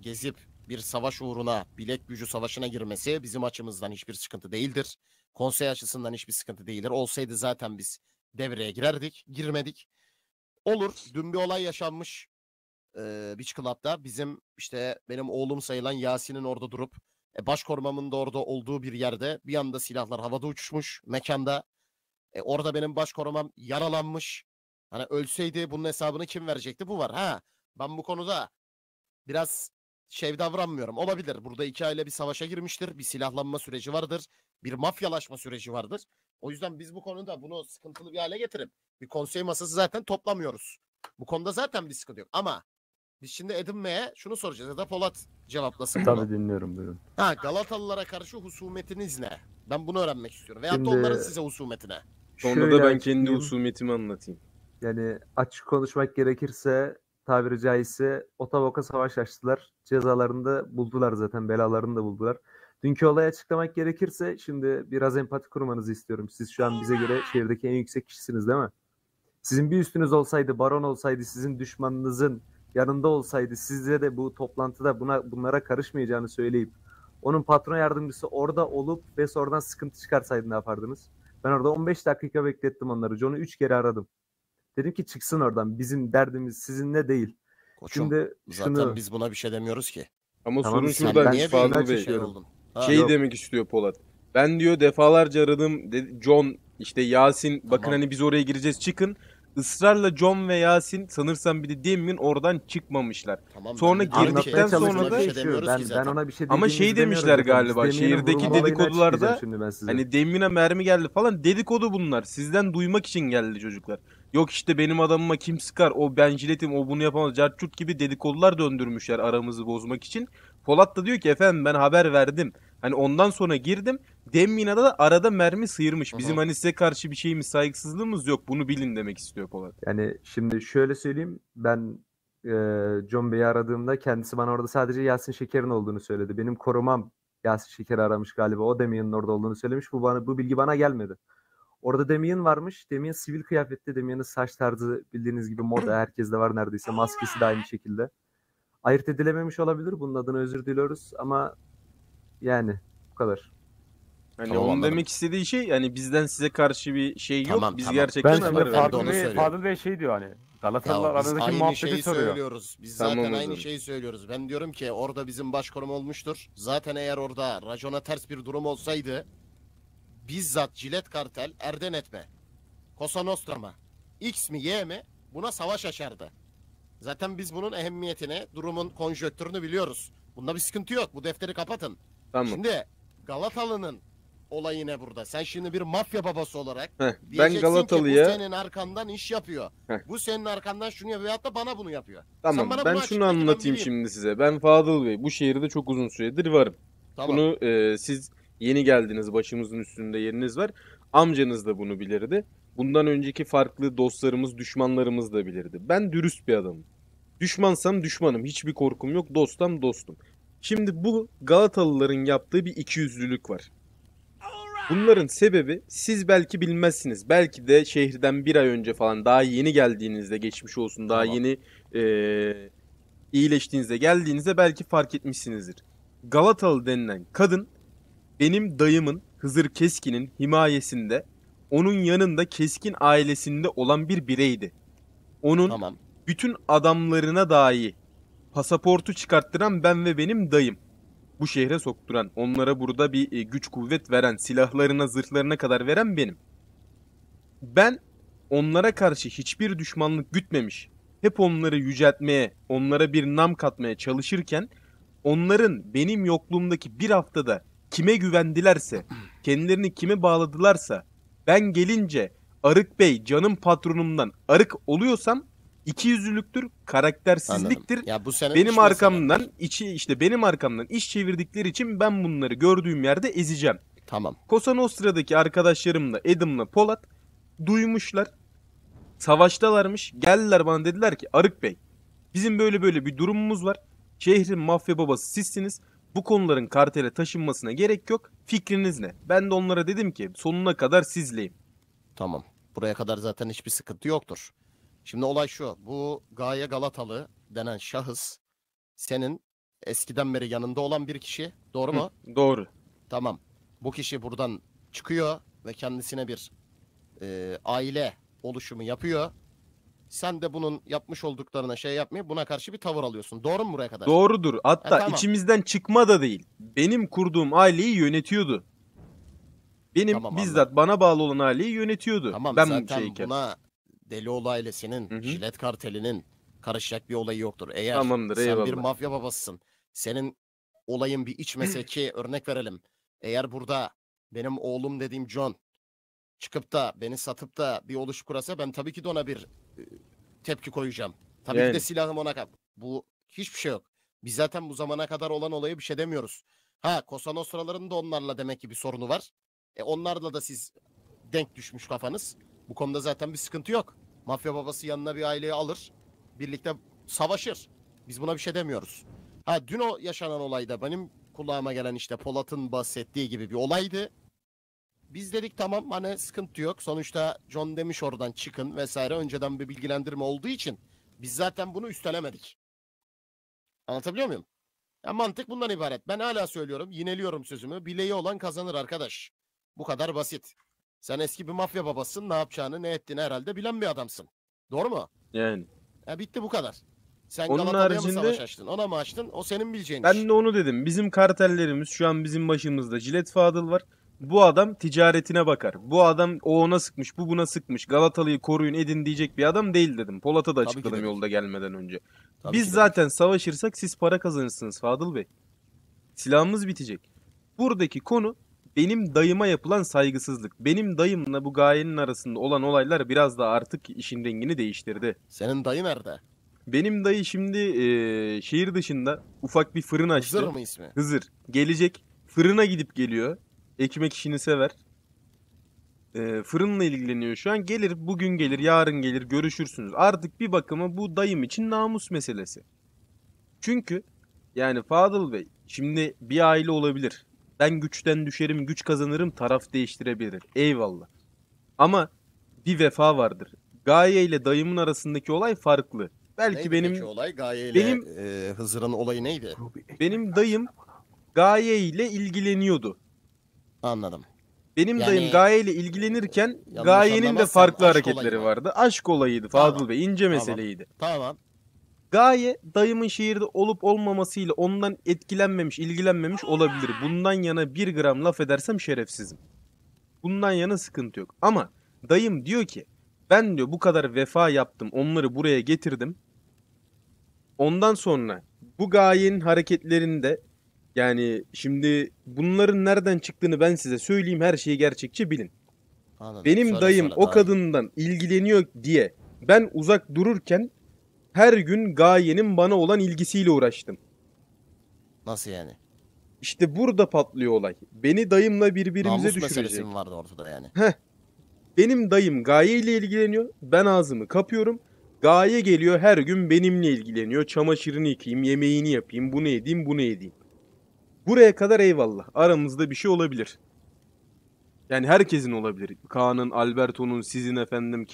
gezip bir savaş uğruna bilek gücü savaşına girmesi bizim açımızdan hiçbir sıkıntı değildir. Konsey açısından hiçbir sıkıntı değildir. Olsaydı zaten biz devreye girerdik. Girmedik. Olur. Dün bir olay yaşanmış. Ee, Beach Club'da bizim işte benim oğlum sayılan Yasin'in orada durup e, başkormamın da orada olduğu bir yerde bir anda silahlar havada uçuşmuş mekanda. E, orada benim başkormam yaralanmış. Hani ölseydi bunun hesabını kim verecekti? Bu var. Ha ben bu konuda biraz şey davranmıyorum. Olabilir. Burada iki aile bir savaşa girmiştir. Bir silahlanma süreci vardır. Bir mafyalaşma süreci vardır. O yüzden biz bu konuda bunu sıkıntılı bir hale getirip bir konsey masası zaten toplamıyoruz. Bu konuda zaten bir sıkıntı yok. Ama biz şimdi edinmeye şunu soracağız ya da Polat cevaplasın. Tabii bunu. dinliyorum buyurun. Ha Galatalılara karşı husumetiniz ne? Ben bunu öğrenmek istiyorum. veya şimdi... da onların size husumetine. Sonra da ben kendi husumetimi anlatayım. Yani açık konuşmak gerekirse tabiri caizse Otavok'a savaş açtılar. Cezalarını da buldular zaten. Belalarını da buldular. Dünkü olayı açıklamak gerekirse şimdi biraz empati kurmanızı istiyorum. Siz şu an bize göre şehirdeki en yüksek kişisiniz değil mi? Sizin bir üstünüz olsaydı, baron olsaydı, sizin düşmanınızın yanında olsaydı, sizde de bu toplantıda buna bunlara karışmayacağını söyleyip onun patron yardımcısı orada olup ve sonradan sıkıntı çıkarsaydı ne yapardınız? Ben orada 15 dakika beklettim onları. John'u 3 kere aradım. Dedim ki çıksın oradan. Bizim derdimiz sizinle değil. Koçum, Şimdi zaten şunu... biz buna bir şey demiyoruz ki. Ama tamam, sorun şuradan niye Fazıl şey Bey. Şey ha, Şey yok. demek istiyor Polat. Ben diyor defalarca aradım John işte Yasin tamam. bakın hani biz oraya gireceğiz çıkın. Israrla John ve Yasin sanırsam bir de Demin oradan çıkmamışlar. Tamam, sonra şey girdikten sonra da şey ben, ben ona bir şey Ama şey demişler galiba Demin'in şehirdeki dedikodularda hani Demin'e mermi geldi falan dedikodu bunlar. Sizden duymak için geldi çocuklar. Yok işte benim adamıma kim sıkar o benciletim o bunu yapamaz. Carçurt gibi dedikodular döndürmüşler aramızı bozmak için. Polat da diyor ki efendim ben haber verdim. Hani ondan sonra girdim. Demmina'da da arada mermi sıyırmış. Bizim Aha. hani size karşı bir şeyimiz saygısızlığımız yok. Bunu bilin demek istiyor Polat. Yani şimdi şöyle söyleyeyim. Ben e, John Bey'i aradığımda kendisi bana orada sadece Yasin Şeker'in olduğunu söyledi. Benim korumam Yasin Şeker'i aramış galiba. O Demian'ın orada olduğunu söylemiş. Bu bana bu bilgi bana gelmedi. Orada Demian varmış. Demian sivil kıyafette. Demian'ın saç tarzı bildiğiniz gibi moda herkeste var neredeyse. Maskesi de aynı şekilde. Ayırt edilememiş olabilir. Bunun adına özür diliyoruz ama yani bu kadar. Yani tamam, onun anladım. demek istediği şey yani bizden size karşı bir şey yok. Tamam, Biz tamam. gerçekten ben şimdi Fadıl Bey, Fadıl Bey şey diyor hani Galatasaray aranızdaki muhabbeti şeyi soruyor. Söylüyoruz. Biz tamam, zaten aynı şeyi söylüyoruz. Ben diyorum ki orada bizim başkorum olmuştur. Zaten eğer orada racona ters bir durum olsaydı bizzat Jilet Kartel, Erdenetme, Cosa Nostra'ma, X mi Y mi buna savaş açardı. Zaten biz bunun ehemmiyetini, durumun konjöktürünü biliyoruz. Bunda bir sıkıntı yok. Bu defteri kapatın. Tamam. Şimdi Galatalı'nın olayı ne burada? Sen şimdi bir mafya babası olarak Heh, ben Galatalı'ya bu senin arkandan iş yapıyor. Heh. Bu senin arkandan şunu yapıyor da bana bunu yapıyor. Tamam ben şunu anlatayım ben şimdi size. Ben Fadıl Bey bu şehirde çok uzun süredir varım. Tamam. Bunu e, siz Yeni geldiniz başımızın üstünde yeriniz var. Amcanız da bunu bilirdi. Bundan önceki farklı dostlarımız, düşmanlarımız da bilirdi. Ben dürüst bir adamım. Düşmansam düşmanım. Hiçbir korkum yok. Dostam dostum. Şimdi bu Galatalıların yaptığı bir ikiyüzlülük var. Bunların sebebi siz belki bilmezsiniz. Belki de şehirden bir ay önce falan daha yeni geldiğinizde geçmiş olsun daha tamam. yeni e, iyileştiğinizde geldiğinizde belki fark etmişsinizdir. Galatalı denilen kadın benim dayımın Hızır Keskin'in himayesinde onun yanında Keskin ailesinde olan bir bireydi. Onun tamam. bütün adamlarına dahi pasaportu çıkarttıran ben ve benim dayım. Bu şehre sokturan, onlara burada bir e, güç kuvvet veren, silahlarına, zırhlarına kadar veren benim. Ben onlara karşı hiçbir düşmanlık gütmemiş, hep onları yüceltmeye, onlara bir nam katmaya çalışırken onların benim yokluğumdaki bir haftada kime güvendilerse, kendilerini kime bağladılarsa ben gelince Arık Bey canım patronumdan arık oluyorsam ikiyüzlülüktür, karaktersizliktir. Ya bu benim arkamdan sene. içi işte benim arkamdan iş çevirdikleri için ben bunları gördüğüm yerde ezeceğim. Tamam. Cosa Nostra'daki arkadaşlarımla Adam'la Polat duymuşlar. Savaştalarmış. Geldiler bana dediler ki Arık Bey bizim böyle böyle bir durumumuz var. Şehrin mafya babası sizsiniz. Bu konuların kartele taşınmasına gerek yok. Fikriniz ne? Ben de onlara dedim ki sonuna kadar sizleyim. Tamam. Buraya kadar zaten hiçbir sıkıntı yoktur. Şimdi olay şu. Bu Gaye Galatalı denen şahıs senin eskiden beri yanında olan bir kişi. Doğru mu? Doğru. Tamam. Bu kişi buradan çıkıyor ve kendisine bir e, aile oluşumu yapıyor sen de bunun yapmış olduklarına şey yapmayıp buna karşı bir tavır alıyorsun. Doğru mu buraya kadar? Doğrudur. Hatta E, tamam. içimizden çıkma da değil. Benim kurduğum aileyi yönetiyordu. Benim Tamam, bizzat bana bağlı olan aileyi yönetiyordu. Tamam ben bu zaten şeyken. buna deli olayla senin, Hı hı. jilet kartelinin karışacak bir olayı yoktur. Eğer Tamamdır, sen bir mafya babasısın, senin olayın bir iç mesleki örnek verelim. Eğer burada benim oğlum dediğim John çıkıp da beni satıp da bir oluş kurasa ben tabii ki de ona bir tepki koyacağım. Tabii ki de silahım ona kap. Bu hiçbir şey yok. Biz zaten bu zamana kadar olan olayı bir şey demiyoruz. Ha Kosa Nostraların da onlarla demek ki bir sorunu var. E onlarla da siz denk düşmüş kafanız. Bu konuda zaten bir sıkıntı yok. Mafya babası yanına bir aileyi alır. Birlikte savaşır. Biz buna bir şey demiyoruz. Ha dün o yaşanan olayda benim kulağıma gelen işte Polat'ın bahsettiği gibi bir olaydı. Biz dedik tamam hani sıkıntı yok. Sonuçta John demiş oradan çıkın vesaire. Önceden bir bilgilendirme olduğu için biz zaten bunu üstelemedik. Anlatabiliyor muyum? Ya mantık bundan ibaret. Ben hala söylüyorum, yineliyorum sözümü. Bileği olan kazanır arkadaş. Bu kadar basit. Sen eski bir mafya babasın. Ne yapacağını, ne ettiğini herhalde bilen bir adamsın. Doğru mu? Yani. Ya bitti bu kadar. Sen Onun Galata'ya mı savaş açtın? Ona mı açtın? O senin bileceğin iş. Ben de onu dedim. Bizim kartellerimiz şu an bizim başımızda. Jilet Fadıl var. Bu adam ticaretine bakar. Bu adam o ona sıkmış, bu buna sıkmış. Galatalı'yı koruyun edin diyecek bir adam değil dedim. Polat'a da Tabii ki açıkladım demiş. yolda gelmeden önce. Tabii Biz ki de. zaten savaşırsak siz para kazanırsınız Fadıl Bey. Silahımız bitecek. Buradaki konu benim dayıma yapılan saygısızlık. Benim dayımla bu gayenin arasında olan olaylar biraz da artık işin rengini değiştirdi. Senin dayı nerede? Benim dayı şimdi eee, şehir dışında ufak bir fırın açtı. Hızır mı ismi? Hızır. Gelecek. Fırına gidip geliyor. Ekmek işini sever. Ee, fırınla ilgileniyor şu an. Gelir bugün gelir yarın gelir görüşürsünüz. Artık bir bakıma bu dayım için namus meselesi. Çünkü yani Fadıl Bey şimdi bir aile olabilir. Ben güçten düşerim, güç kazanırım, taraf değiştirebilir. Eyvallah. Ama bir vefa vardır. Gaye ile dayımın arasındaki olay farklı. Belki neydi benim peki olay Gaye ile benim- e, Hızır'ın olayı neydi? benim dayım Gaye ile ilgileniyordu. Anladım. Benim Yani- dayım Gaye ile ilgilenirken Yanlış Gaye'nin de farklı hareketleri vardı. Aşk olayıydı Fadıl Bey, ince Tamam. meseleydi. Tamam. Gaye dayımın şehirde olup olmamasıyla ondan etkilenmemiş, ilgilenmemiş olabilir. Bundan yana bir gram laf edersem şerefsizim. Bundan yana sıkıntı yok. Ama dayım diyor ki ben diyor bu kadar vefa yaptım, onları buraya getirdim. Ondan sonra bu gayenin hareketlerinde yani şimdi bunların nereden çıktığını ben size söyleyeyim her şeyi gerçekçi bilin. Anladım. Benim sonra, dayım sonra, o kadından ilgileniyor diye ben uzak dururken her gün gayenin bana olan ilgisiyle uğraştım. Nasıl yani? İşte burada patlıyor olay. Beni dayımla birbirimize Namus düşürecek. Namus vardı ortada yani? Heh. Benim dayım gaye ile ilgileniyor. Ben ağzımı kapıyorum. Gaye geliyor her gün benimle ilgileniyor. Çamaşırını yıkayayım, yemeğini yapayım, bunu edeyim, bunu edeyim. Buraya kadar eyvallah. Aramızda bir şey olabilir. Yani herkesin olabilir. Kaan'ın, Alberto'nun, sizin efendim,